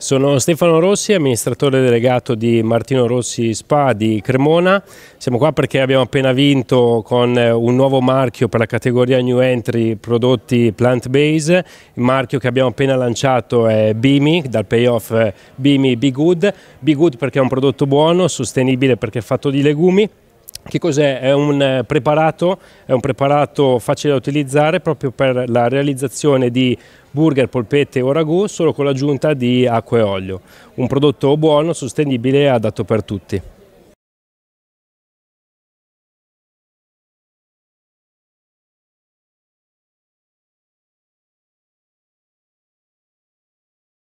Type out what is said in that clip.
Sono Stefano Rossi, amministratore delegato di Martino Rossi Spa di Cremona. Siamo qua perché abbiamo appena vinto con eh, un nuovo marchio per la categoria New Entry prodotti plant based. Il marchio che abbiamo appena lanciato è Bimi, dal payoff eh, Bimi Be Good. Be Good perché è un prodotto buono, sostenibile perché è fatto di legumi che cos'è? È un, eh, preparato, è un preparato facile da utilizzare proprio per la realizzazione di burger, polpette o ragù solo con l'aggiunta di acqua e olio. Un prodotto buono, sostenibile e adatto per tutti.